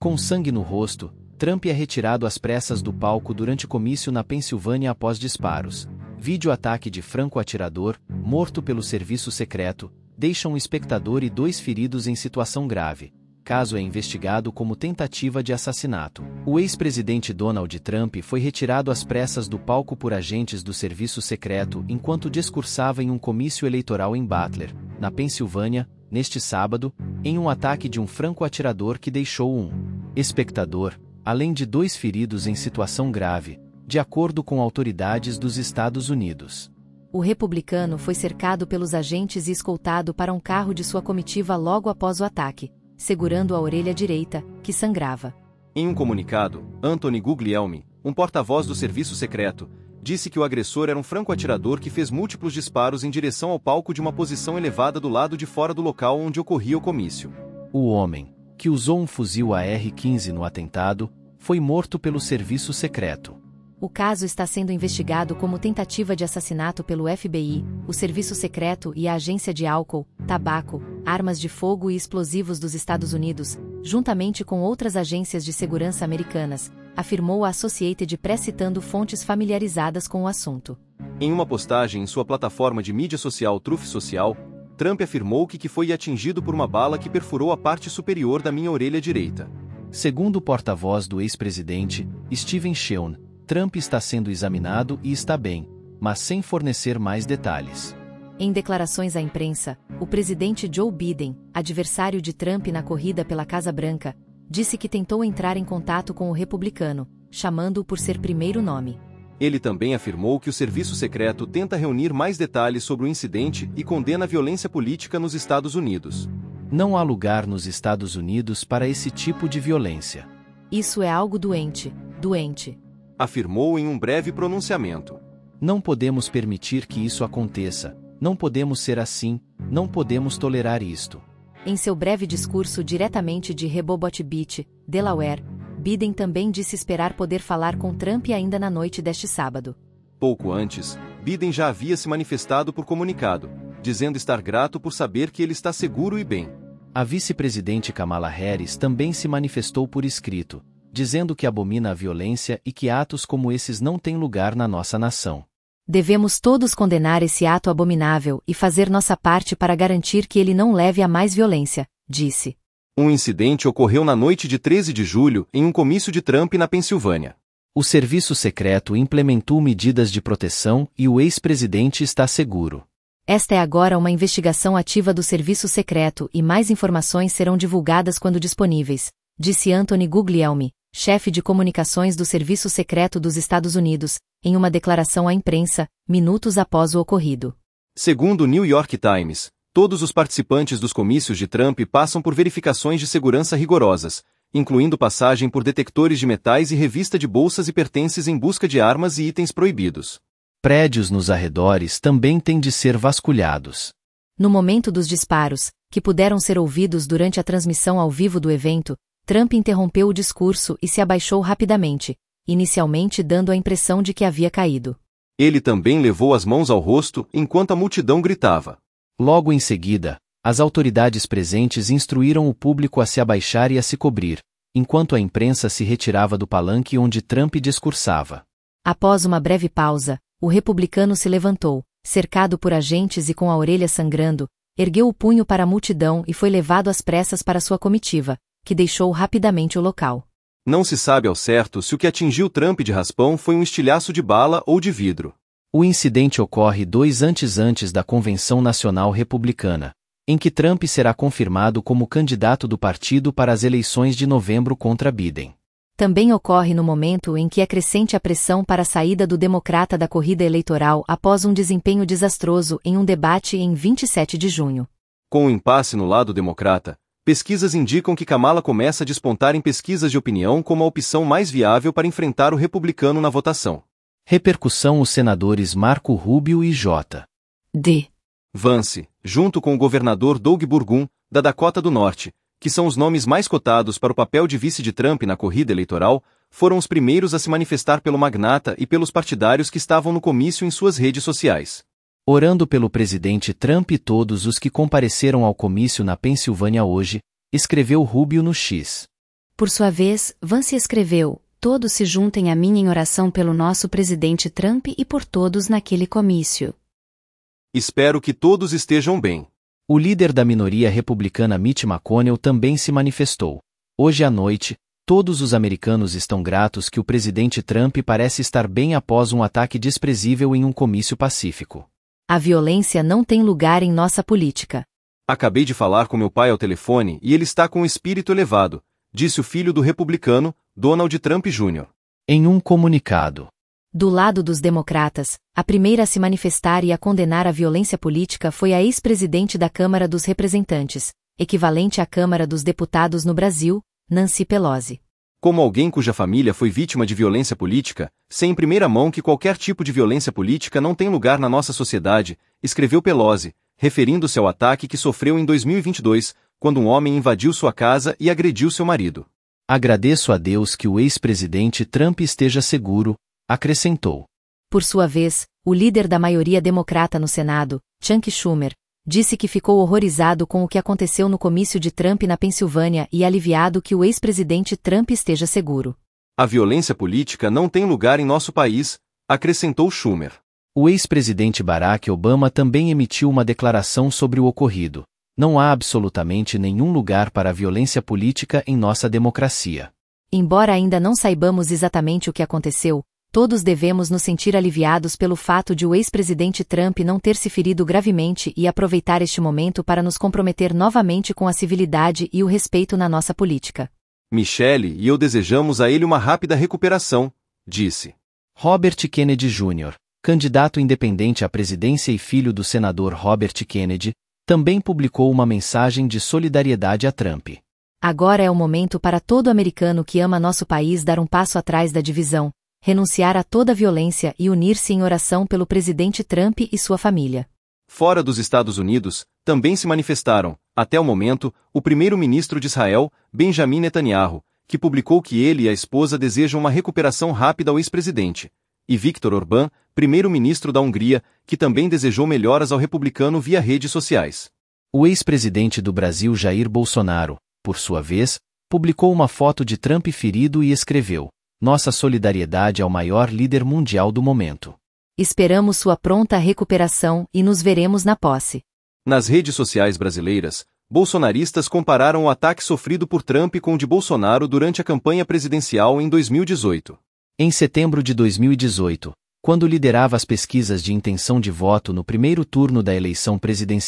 Com sangue no rosto, Trump é retirado às pressas do palco durante comício na Pensilvânia após disparos. Vídeo ataque de franco atirador, morto pelo serviço secreto, deixa um espectador e dois feridos em situação grave. Caso é investigado como tentativa de assassinato. O ex-presidente Donald Trump foi retirado às pressas do palco por agentes do serviço secreto enquanto discursava em um comício eleitoral em Butler, na Pensilvânia, neste sábado, em um ataque de um franco-atirador que deixou um espectador, além de dois feridos em situação grave, de acordo com autoridades dos Estados Unidos. O republicano foi cercado pelos agentes e escoltado para um carro de sua comitiva logo após o ataque, segurando a orelha direita, que sangrava. Em um comunicado, Anthony Guglielmi, um porta-voz do Serviço Secreto, disse que o agressor era um franco-atirador que fez múltiplos disparos em direção ao palco de uma posição elevada do lado de fora do local onde ocorria o comício. O homem, que usou um fuzil AR-15 no atentado, foi morto pelo serviço secreto. O caso está sendo investigado como tentativa de assassinato pelo FBI, o Serviço Secreto e a Agência de Álcool, Tabaco, Armas de Fogo e Explosivos dos Estados Unidos, juntamente com outras agências de segurança americanas, afirmou a Associated Press citando fontes familiarizadas com o assunto. Em uma postagem em sua plataforma de mídia social Truth Social, Trump afirmou que, que foi atingido por uma bala que perfurou a parte superior da minha orelha direita. Segundo o porta-voz do ex-presidente, Steven Sheun, Trump está sendo examinado e está bem, mas sem fornecer mais detalhes. Em declarações à imprensa, o presidente Joe Biden, adversário de Trump na corrida pela Casa Branca, disse que tentou entrar em contato com o republicano, chamando-o por ser primeiro nome. Ele também afirmou que o serviço secreto tenta reunir mais detalhes sobre o incidente e condena a violência política nos Estados Unidos. Não há lugar nos Estados Unidos para esse tipo de violência. Isso é algo doente, doente. Afirmou em um breve pronunciamento. Não podemos permitir que isso aconteça, não podemos ser assim, não podemos tolerar isto. Em seu breve discurso diretamente de Rebobot Beach, Delaware, Biden também disse esperar poder falar com Trump ainda na noite deste sábado. Pouco antes, Biden já havia se manifestado por comunicado, dizendo estar grato por saber que ele está seguro e bem. A vice-presidente Kamala Harris também se manifestou por escrito, dizendo que abomina a violência e que atos como esses não têm lugar na nossa nação. Devemos todos condenar esse ato abominável e fazer nossa parte para garantir que ele não leve a mais violência, disse. Um incidente ocorreu na noite de 13 de julho em um comício de Trump na Pensilvânia. O serviço secreto implementou medidas de proteção e o ex-presidente está seguro. Esta é agora uma investigação ativa do serviço secreto e mais informações serão divulgadas quando disponíveis, disse Anthony Guglielmi, chefe de comunicações do Serviço Secreto dos Estados Unidos, em uma declaração à imprensa, minutos após o ocorrido. Segundo o New York Times, todos os participantes dos comícios de Trump passam por verificações de segurança rigorosas, incluindo passagem por detectores de metais e revista de bolsas e pertences em busca de armas e itens proibidos. Prédios nos arredores também têm de ser vasculhados. No momento dos disparos, que puderam ser ouvidos durante a transmissão ao vivo do evento, Trump interrompeu o discurso e se abaixou rapidamente, inicialmente dando a impressão de que havia caído. Ele também levou as mãos ao rosto enquanto a multidão gritava. Logo em seguida, as autoridades presentes instruíram o público a se abaixar e a se cobrir, enquanto a imprensa se retirava do palanque onde Trump discursava. Após uma breve pausa, o republicano se levantou, cercado por agentes e com a orelha sangrando, ergueu o punho para a multidão e foi levado às pressas para sua comitiva, que deixou rapidamente o local. Não se sabe ao certo se o que atingiu Trump de raspão foi um estilhaço de bala ou de vidro. O incidente ocorre dois antes antes da Convenção Nacional Republicana, em que Trump será confirmado como candidato do partido para as eleições de novembro contra Biden. Também ocorre no momento em que é crescente a pressão para a saída do democrata da corrida eleitoral após um desempenho desastroso em um debate em 27 de junho. Com o um impasse no lado democrata, pesquisas indicam que Kamala começa a despontar em pesquisas de opinião como a opção mais viável para enfrentar o republicano na votação. Repercussão Os senadores Marco Rubio e J. D. Vance, junto com o governador Doug Burgum, da Dakota do Norte, que são os nomes mais cotados para o papel de vice de Trump na corrida eleitoral, foram os primeiros a se manifestar pelo magnata e pelos partidários que estavam no comício em suas redes sociais orando pelo presidente Trump e todos os que compareceram ao comício na Pensilvânia hoje, escreveu Rubio no X. Por sua vez, Vance escreveu: Todos se juntem a mim em oração pelo nosso presidente Trump e por todos naquele comício. Espero que todos estejam bem. O líder da minoria republicana Mitch McConnell também se manifestou. Hoje à noite, todos os americanos estão gratos que o presidente Trump parece estar bem após um ataque desprezível em um comício pacífico. A violência não tem lugar em nossa política. Acabei de falar com meu pai ao telefone e ele está com o um espírito elevado, disse o filho do republicano, Donald Trump Jr. Em um comunicado. Do lado dos democratas, a primeira a se manifestar e a condenar a violência política foi a ex-presidente da Câmara dos Representantes, equivalente à Câmara dos Deputados no Brasil, Nancy Pelosi como alguém cuja família foi vítima de violência política, sei em primeira mão que qualquer tipo de violência política não tem lugar na nossa sociedade, escreveu Pelosi, referindo-se ao ataque que sofreu em 2022, quando um homem invadiu sua casa e agrediu seu marido. Agradeço a Deus que o ex-presidente Trump esteja seguro, acrescentou. Por sua vez, o líder da maioria democrata no Senado, Chuck Schumer, disse que ficou horrorizado com o que aconteceu no comício de Trump na Pensilvânia e aliviado que o ex-presidente Trump esteja seguro. A violência política não tem lugar em nosso país, acrescentou Schumer. O ex-presidente Barack Obama também emitiu uma declaração sobre o ocorrido. Não há absolutamente nenhum lugar para a violência política em nossa democracia. Embora ainda não saibamos exatamente o que aconteceu, todos devemos nos sentir aliviados pelo fato de o ex-presidente Trump não ter se ferido gravemente e aproveitar este momento para nos comprometer novamente com a civilidade e o respeito na nossa política. Michelle e eu desejamos a ele uma rápida recuperação, disse. Robert Kennedy Jr., candidato independente à presidência e filho do senador Robert Kennedy, também publicou uma mensagem de solidariedade a Trump. Agora é o momento para todo americano que ama nosso país dar um passo atrás da divisão, renunciar a toda violência e unir-se em oração pelo presidente Trump e sua família. Fora dos Estados Unidos, também se manifestaram, até o momento, o primeiro-ministro de Israel, Benjamin Netanyahu, que publicou que ele e a esposa desejam uma recuperação rápida ao ex-presidente, e Viktor Orbán, primeiro-ministro da Hungria, que também desejou melhoras ao republicano via redes sociais. O ex-presidente do Brasil Jair Bolsonaro, por sua vez, publicou uma foto de Trump ferido e escreveu: nossa solidariedade ao maior líder mundial do momento. Esperamos sua pronta recuperação e nos veremos na posse. Nas redes sociais brasileiras, bolsonaristas compararam o ataque sofrido por Trump com o de Bolsonaro durante a campanha presidencial em 2018. Em setembro de 2018, quando liderava as pesquisas de intenção de voto no primeiro turno da eleição presidencial,